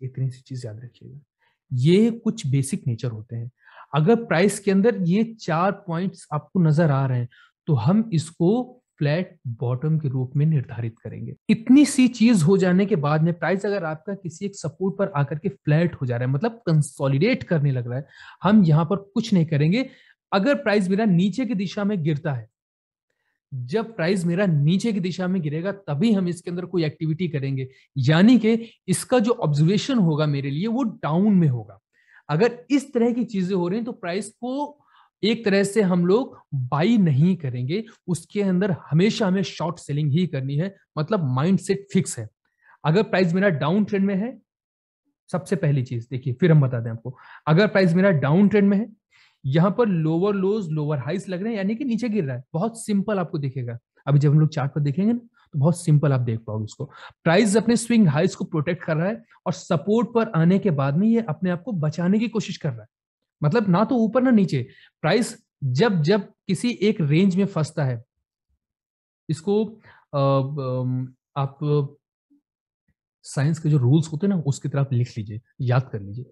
इतनी सी चीज याद रखिएगा ये कुछ बेसिक नेचर होते हैं अगर प्राइस के अंदर ये चार पॉइंट्स आपको नजर आ रहे हैं तो हम इसको फ्लैट बॉटम के रूप में निर्धारित करेंगे इतनी सी चीज हो जाने के बाद में प्राइस अगर आपका किसी एक सपोर्ट पर आकर के फ्लैट हो जा रहा है मतलब कंसोलिडेट करने लग रहा है हम यहां पर कुछ नहीं करेंगे अगर प्राइस मेरा नीचे की दिशा में गिरता है जब प्राइस मेरा नीचे की दिशा में गिरेगा तभी हम इसके अंदर कोई एक्टिविटी करेंगे यानी कि इसका जो ऑब्जर्वेशन होगा मेरे लिए वो डाउन में होगा अगर इस तरह की चीजें हो रही हैं तो प्राइस को एक तरह से हम लोग बाई नहीं करेंगे उसके अंदर हमेशा हमें शॉर्ट सेलिंग ही करनी है मतलब माइंड सेट फिक्स है अगर प्राइस मेरा डाउन ट्रेंड में है सबसे पहली चीज देखिए फिर हम बता दें आपको अगर प्राइस मेरा डाउन ट्रेंड में है यहां पर लोअर लोज लोअर हाइस लग रहे हैं यानी कि नीचे गिर रहा है बहुत सिंपल आपको दिखेगा अभी जब हम लोग चार्ट पर देखेंगे ना तो बहुत सिंपल आप देख पाओगे उसको प्राइस अपने स्विंग हाइस को प्रोटेक्ट कर रहा है और सपोर्ट पर आने के बाद में ये अपने आप को बचाने की कोशिश कर रहा है मतलब ना तो ऊपर ना नीचे प्राइस जब जब किसी एक रेंज में फंसता है इसको आप साइंस के जो रूल्स होते हैं ना उसकी तरफ लिख लीजिए याद कर लीजिए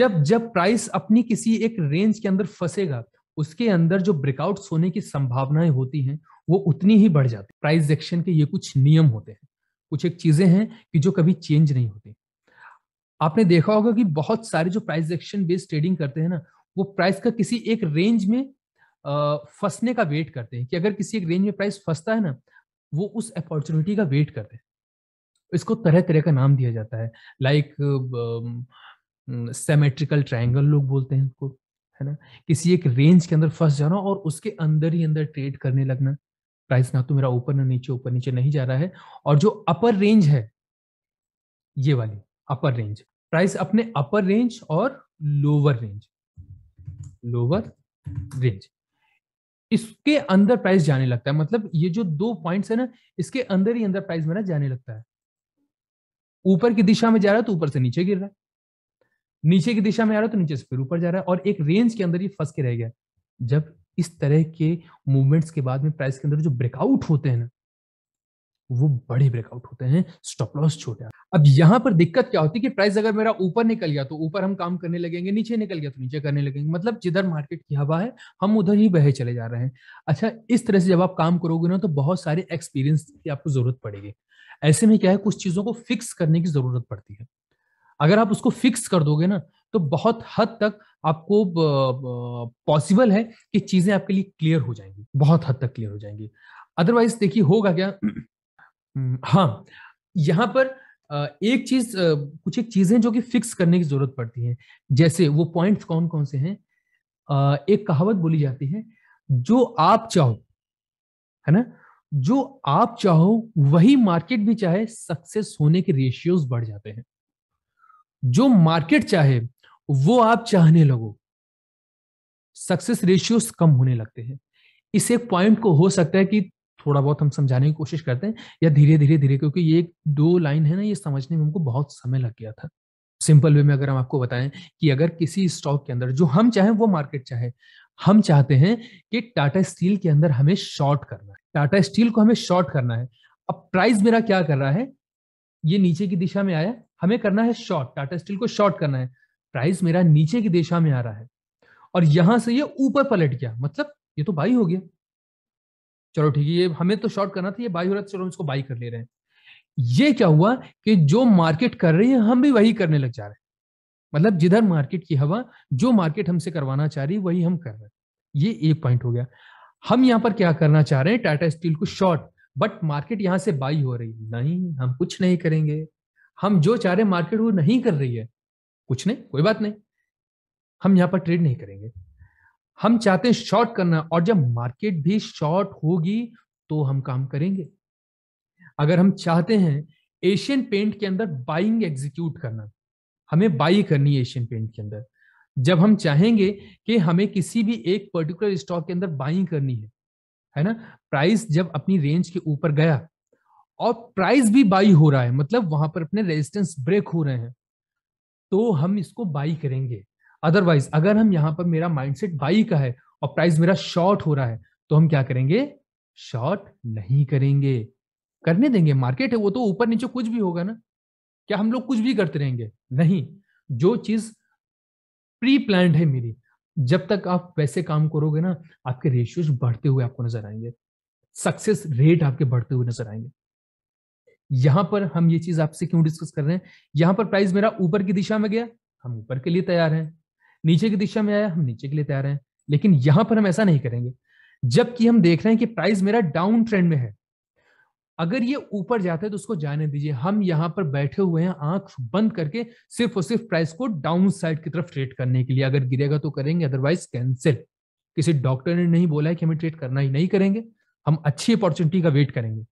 जब जब प्राइस अपनी किसी एक रेंज के अंदर फंसेगा उसके अंदर जो ब्रेकआउट होने की संभावनाएं होती हैं वो उतनी ही बढ़ जाती प्राइस एक्शन के ये कुछ नियम होते हैं कुछ एक चीजें हैं कि जो कभी चेंज नहीं होती आपने देखा होगा कि बहुत सारे जो प्राइस एक्शन बेस्ड ट्रेडिंग करते हैं ना वो प्राइस का किसी एक रेंज में फंसने का वेट करते हैं कि अगर किसी एक रेंज में प्राइस फंसता है ना वो उस अपॉर्चुनिटी का वेट करते हैं इसको तरह तरह का नाम दिया जाता है लाइक सेमेट्रिकल ट्रायंगल लोग बोलते हैं इसको है ना किसी एक रेंज के अंदर फंस जाना और उसके अंदर ही अंदर ट्रेड करने लगना प्राइस ना तो मेरा ऊपर ना नीचे ऊपर नीचे नहीं जा रहा है और जो अपर रेंज है ये वाली अपर रेंज प्राइस अपने अपर रेंज और लोअर रेंज लोअर रेंज इसके अंदर प्राइस जाने लगता है मतलब ये जो दो पॉइंट्स है ना इसके अंदर ही अंदर प्राइस मेरा जाने लगता है ऊपर की दिशा में जा रहा है तो ऊपर से नीचे गिर रहा है नीचे की दिशा में आ रहा है तो नीचे से फिर ऊपर जा रहा है और एक रेंज के अंदर ही फंस के रह गया जब इस तरह के मूवमेंट्स के बाद में प्राइस के अंदर जो ब्रेकआउट होते हैं ना वो बड़े ब्रेकआउट होते हैं स्टॉप लॉस छोटे अब यहां पर दिक्कत क्या होती है कि प्राइस अगर मेरा ऊपर निकल गया तो ऊपर हम काम करने लगेंगे नीचे निकल गया तो नीचे करने लगेंगे मतलब जिधर मार्केट की हवा है हम उधर ही बहे चले जा रहे हैं अच्छा इस तरह से जब आप काम करोगे ना तो बहुत सारे एक्सपीरियंस की आपको जरूरत पड़ेगी ऐसे में क्या है कुछ चीजों को फिक्स करने की जरूरत पड़ती है अगर आप उसको फिक्स कर दोगे ना तो बहुत हद तक आपको पॉसिबल है कि चीजें आपके लिए क्लियर हो जाएंगी बहुत हद तक क्लियर हो जाएंगी अदरवाइज देखिए होगा क्या हम्म, हाँ यहाँ पर एक चीज कुछ एक चीजें जो कि फिक्स करने की जरूरत पड़ती है जैसे वो पॉइंट्स कौन कौन से हैं एक कहावत बोली जाती है जो आप चाहो है ना जो आप चाहो वही मार्केट भी चाहे सक्सेस होने के रेशियोज बढ़ जाते हैं जो मार्केट चाहे वो आप चाहने लगो सक्सेस रेशियोज कम होने लगते हैं इस एक पॉइंट को हो सकता है कि थोड़ा बहुत हम समझाने की कोशिश करते हैं या धीरे धीरे धीरे क्योंकि ये दो लाइन है ना ये समझने में हमको बहुत समय लग गया था सिंपल वे में अगर हम आपको बताएं कि अगर किसी स्टॉक के अंदर जो हम चाहें वो मार्केट चाहे हम चाहते हैं कि टाटा स्टील के अंदर हमें शॉर्ट करना है टाटा स्टील को हमें शॉर्ट करना है अब प्राइस मेरा क्या कर रहा है ये नीचे की दिशा में आया हमें करना है शॉर्ट टाटा स्टील को शॉर्ट करना है प्राइस मेरा नीचे की दिशा में आ रहा है और यहां से ये ऊपर पलट गया मतलब ये तो बाई हो गया चलो ठीक है ये हमें तो शॉर्ट करना था ये बाई हो रहा था चलो हम इसको बाई कर ले रहे हैं ये क्या हुआ कि जो मार्केट कर रही है हम भी वही करने लग जा रहे हैं मतलब जिधर मार्केट की हवा जो मार्केट हमसे करवाना चाह रही वही हम कर रहे हैं ये एक पॉइंट हो गया हम यहां पर क्या करना चाह रहे हैं टाटा स्टील को शॉर्ट बट मार्केट यहां से बाई हो रही है नहीं हम कुछ नहीं करेंगे हम जो चाह रहे मार्केट वो नहीं कर रही है कुछ नहीं कोई बात नहीं हम यहाँ पर ट्रेड नहीं करेंगे हम चाहते हैं शॉर्ट करना और जब मार्केट भी शॉर्ट होगी तो हम काम करेंगे अगर हम चाहते हैं एशियन पेंट के अंदर बाइंग एग्जीक्यूट करना हमें बाई करनी है एशियन पेंट के अंदर जब हम चाहेंगे कि हमें किसी भी एक पर्टिकुलर स्टॉक के अंदर बाइंग करनी है है ना प्राइस जब अपनी रेंज के ऊपर गया और प्राइस भी बाई हो रहा है मतलब वहां पर अपने रेजिस्टेंस ब्रेक हो रहे हैं तो हम इसको बाई करेंगे अदरवाइज अगर हम यहां पर मेरा माइंडसेट बाई का है और प्राइस मेरा शॉर्ट हो रहा है तो हम क्या करेंगे शॉर्ट नहीं करेंगे करने देंगे मार्केट है वो तो ऊपर नीचे कुछ भी होगा ना क्या हम लोग कुछ भी करते रहेंगे नहीं जो चीज प्री प्लान है मेरी जब तक आप वैसे काम करोगे ना आपके रेशियोज बढ़ते हुए आपको नजर आएंगे सक्सेस रेट आपके बढ़ते हुए नजर आएंगे यहां पर हम ये चीज आपसे क्यों डिस्कस कर रहे हैं यहां पर प्राइस मेरा ऊपर की दिशा में गया हम ऊपर के लिए तैयार हैं नीचे की दिशा में आया हम नीचे के लिए तैयार हैं लेकिन यहां पर हम ऐसा नहीं करेंगे जबकि हम देख रहे हैं कि प्राइस मेरा डाउन ट्रेंड में है अगर ये ऊपर जाता है तो उसको जाने दीजिए हम यहां पर बैठे हुए हैं आंख बंद करके सिर्फ और सिर्फ प्राइस को डाउन साइड की तरफ ट्रेड करने के लिए अगर गिरेगा तो करेंगे अदरवाइज कैंसिल किसी डॉक्टर ने नहीं बोला है कि हमें ट्रेड करना ही नहीं करेंगे हम अच्छी अपॉर्चुनिटी का वेट करेंगे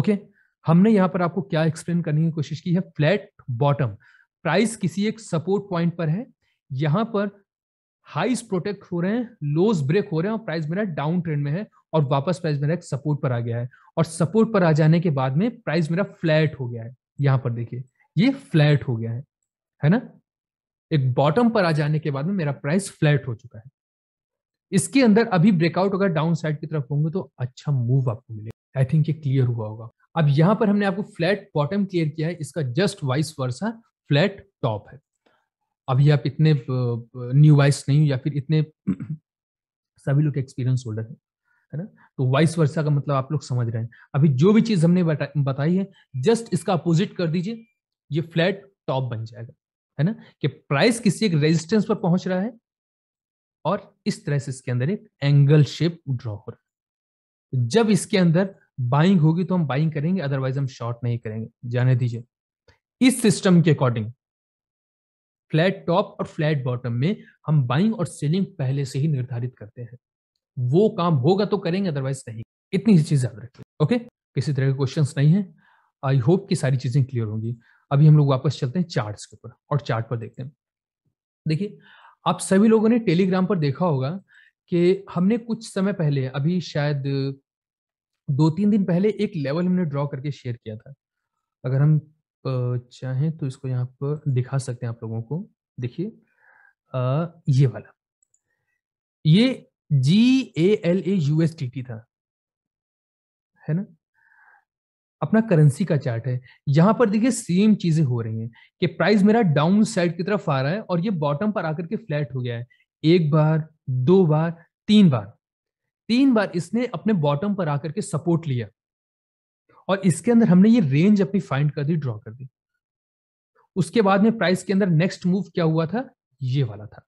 ओके हमने यहां पर आपको क्या एक्सप्लेन करने की कोशिश की है फ्लैट बॉटम प्राइस किसी एक सपोर्ट पॉइंट पर है यहां पर हाइस प्रोटेक्ट हो रहे हैं लोज ब्रेक हो रहे हैं और प्राइस मेरा डाउन ट्रेंड में है और वापस प्राइस मेरा एक सपोर्ट पर आ गया है और सपोर्ट पर आ जाने के बाद में प्राइस मेरा फ्लैट हो गया है यहां पर देखिए ये फ्लैट हो गया है है ना एक बॉटम पर आ जाने के बाद में मेरा प्राइस फ्लैट हो चुका है इसके अंदर अभी ब्रेकआउट अगर डाउन साइड की तरफ होंगे तो अच्छा मूव आपको मिलेगा आई थिंक ये क्लियर हुआ होगा अब यहां पर हमने आपको फ्लैट बॉटम क्लियर किया है इसका just vice versa flat top है अभी आप इतने न्यू वाइस नहीं हो या फिर इतने सभी लोग एक्सपीरियंस होल्डर हैं है ना तो वाइस वर्षा का मतलब आप लोग समझ रहे हैं अभी जो भी चीज हमने बता, बताई है जस्ट इसका अपोजिट कर दीजिए ये फ्लैट टॉप बन जाएगा है ना कि प्राइस किसी एक रेजिस्टेंस पर पहुंच रहा है और इस तरह से इसके अंदर एक एंगल शेप ड्रॉ हो रहा है जब इसके अंदर बाइंग होगी तो हम बाइंग करेंगे अदरवाइज हम शॉर्ट नहीं करेंगे जाने दीजिए इस सिस्टम के अकॉर्डिंग फ्लैट टॉप और फ्लैट बॉटम में हम बाइंग और सेलिंग पहले से ही निर्धारित करते हैं वो काम होगा तो करेंगे अदरवाइज नहीं इतनी ही चीज याद रखें ओके किसी तरह के क्वेश्चन नहीं है आई होप की सारी चीजें क्लियर होंगी अभी हम लोग वापस चलते हैं चार्ट के ऊपर और चार्ट पर देखते हैं देखिए आप सभी लोगों ने टेलीग्राम पर देखा होगा कि हमने कुछ समय पहले अभी शायद दो तीन दिन पहले एक लेवल हमने ड्रॉ करके शेयर किया था अगर हम चाहे चाहें तो इसको यहाँ पर दिखा सकते हैं आप लोगों को। देखिए ये वाला। ये GALAUSDT था। है ना? अपना करेंसी का चार्ट है। यहां पर देखिए सेम चीज़ें हो रही हैं कि प्राइस मेरा डाउन साइड की तरफ आ रहा है और ये बॉटम पर आकर के फ्लैट हो गया है। एक बार, दो बार, तीन बार। तीन बार इसने अपने बॉटम पर आकर के सपोर्ट लिया। और इसके अंदर हमने ये रेंज अपनी फाइंड कर दी ड्रॉ कर दी उसके बाद में प्राइस के अंदर नेक्स्ट मूव क्या हुआ था ये वाला था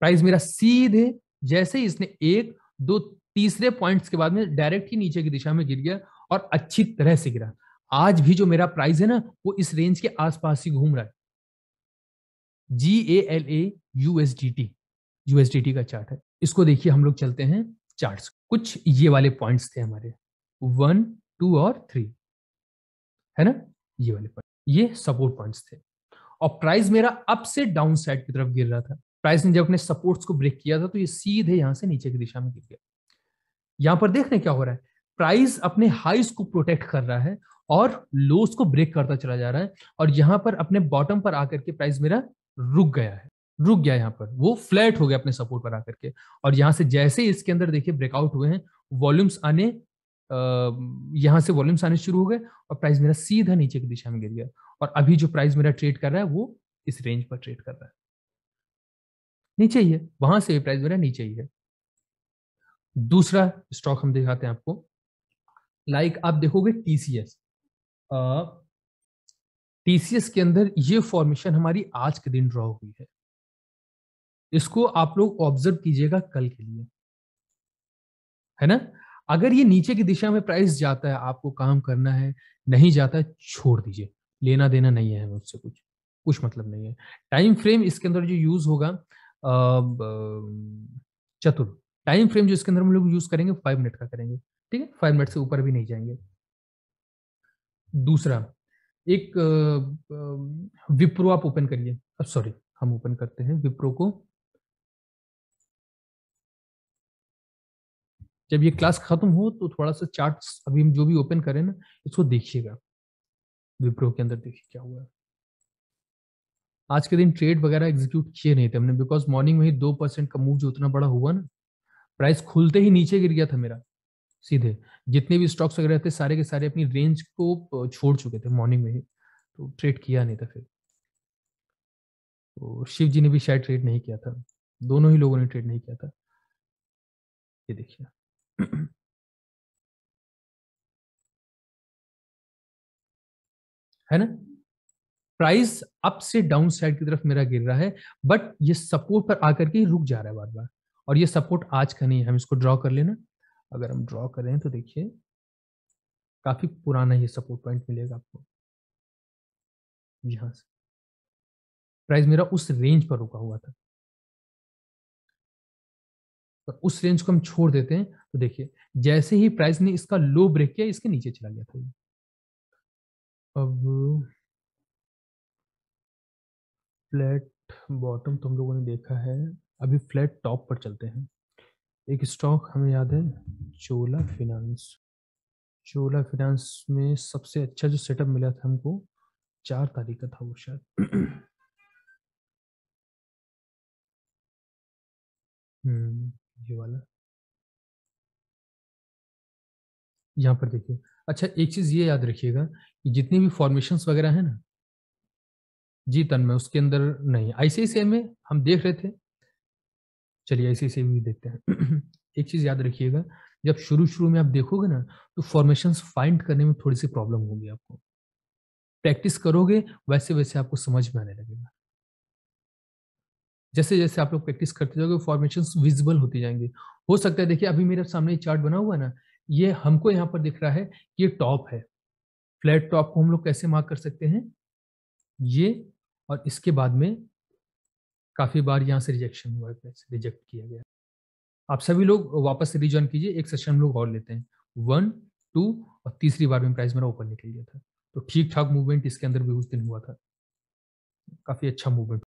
प्राइस मेरा सीधे जैसे ही इसने एक दो तीसरे पॉइंट्स के बाद में डायरेक्ट ही नीचे की दिशा में गिर गया और अच्छी तरह से गिरा आज भी जो मेरा प्राइस है ना वो इस रेंज के आसपास ही घूम रहा है G A L A USD USDT का चार्ट है इसको देखिए हम लोग चलते हैं चार्ट्स कुछ ये वाले पॉइंट्स थे हमारे वन टू और थ्री है ना ये वाले पॉइंट ये सपोर्ट पॉइंट्स थे और प्राइस मेरा अप से डाउन साइड की तरफ गिर रहा था प्राइस ने जब अपने सपोर्ट्स को ब्रेक किया था तो ये सीधे यहां से नीचे की दिशा में गिर गया यहां पर देख रहे क्या हो रहा है प्राइस अपने हाइस को प्रोटेक्ट कर रहा है और लोस को ब्रेक करता चला जा रहा है और यहां पर अपने बॉटम पर आकर के प्राइस मेरा रुक गया है रुक गया यहां पर वो फ्लैट हो गया अपने सपोर्ट पर आकर के और यहां से जैसे इसके अंदर देखिए ब्रेकआउट हुए हैं वॉल्यूम्स आने यहां से वॉल्यूम्स आने शुरू हो गए और प्राइस मेरा सीधा नीचे की दिशा में गिर गया और अभी जो प्राइस मेरा ट्रेड कर रहा है वो इस रेंज पर ट्रेड कर रहा है नीचे ही है वहां से प्राइस मेरा नीचे ही है दूसरा स्टॉक हम दिखाते हैं आपको लाइक like आप देखोगे टीसीएस टीसीएस के अंदर ये फॉर्मेशन हमारी आज के दिन ड्रॉ हुई है इसको आप लोग ऑब्जर्व कीजिएगा कल के लिए है ना अगर ये नीचे की दिशा में प्राइस जाता है आपको काम करना है नहीं जाता है छोड़ दीजिए लेना देना नहीं है उससे कुछ कुछ मतलब नहीं है टाइम फ्रेम इसके अंदर जो यूज होगा चतुर टाइम फ्रेम जो इसके अंदर हम लोग यूज करेंगे फाइव मिनट का करेंगे ठीक है फाइव मिनट से ऊपर भी नहीं जाएंगे दूसरा एक विप्रो आप ओपन करिए सॉरी हम ओपन करते हैं विप्रो को जब ये क्लास खत्म हो तो थोड़ा सा चार्ट अभी हम जो भी ओपन करें ना इसको देखिएगा विप्रो के अंदर देखिए क्या हुआ आज के दिन ट्रेड वगैरह एग्जीक्यूट किए नहीं थे हमने बिकॉज मॉर्निंग में ही दो परसेंट का मूव जो उतना बड़ा हुआ ना प्राइस खुलते ही नीचे गिर गया था मेरा सीधे जितने भी स्टॉक्स वगैरह थे सारे के सारे अपनी रेंज को छोड़ चुके थे मॉर्निंग में ही तो ट्रेड किया नहीं था फिर तो शिव जी ने भी शायद ट्रेड नहीं किया था दोनों ही लोगों ने ट्रेड नहीं किया था ये देखिए है ना प्राइस अप से डाउन साइड की तरफ मेरा गिर रहा है बट ये सपोर्ट पर आकर के रुक जा रहा है बार बार और ये सपोर्ट आज का नहीं है हम इसको ड्रॉ कर लेना अगर हम ड्रॉ करें तो देखिए काफी पुराना ये सपोर्ट पॉइंट मिलेगा आपको यहां से प्राइस मेरा उस रेंज पर रुका हुआ था और उस रेंज को हम छोड़ देते हैं तो देखिए जैसे ही प्राइस ने इसका लो ब्रेक किया इसके नीचे चला गया था अब फ्लैट बॉटम तुम लोगों ने देखा है अभी फ्लैट टॉप पर चलते हैं एक स्टॉक हमें याद है चोला फिनांस चोला फिनांस में सबसे अच्छा जो सेटअप मिला था हमको चार तारीख का था वो शायद हम्म ये वाला यहाँ पर देखिए अच्छा एक चीज ये याद रखिएगा कि जितनी भी फॉर्मेशंस वगैरह है ना जी तन में उसके अंदर नहीं आईसीआईसीआई में हम देख रहे थे चलिए आईसीआईसीआई भी देखते हैं एक चीज याद रखिएगा जब शुरू शुरू में आप देखोगे ना तो फॉर्मेशन फाइंड करने में थोड़ी सी प्रॉब्लम होगी आपको प्रैक्टिस करोगे वैसे वैसे आपको समझ में आने लगेगा जैसे जैसे आप लोग प्रैक्टिस करते जाओगे फॉर्मेशन विजिबल होती जाएंगे हो सकता है देखिए अभी मेरे सामने चार्ट बना हुआ ना ये हमको यहाँ पर दिख रहा है ये टॉप है फ्लैट टॉप को हम लोग कैसे मार्क कर सकते हैं ये और इसके बाद में काफ़ी बार यहाँ से रिजेक्शन हुआ है रिजेक्ट किया गया आप सभी लोग वापस से रिजॉइन कीजिए एक सेशन हम लोग और लेते हैं वन टू और तीसरी बार में प्राइस मेरा ऊपर निकल गया था तो ठीक ठाक मूवमेंट इसके अंदर भी उस दिन हुआ था काफ़ी अच्छा मूवमेंट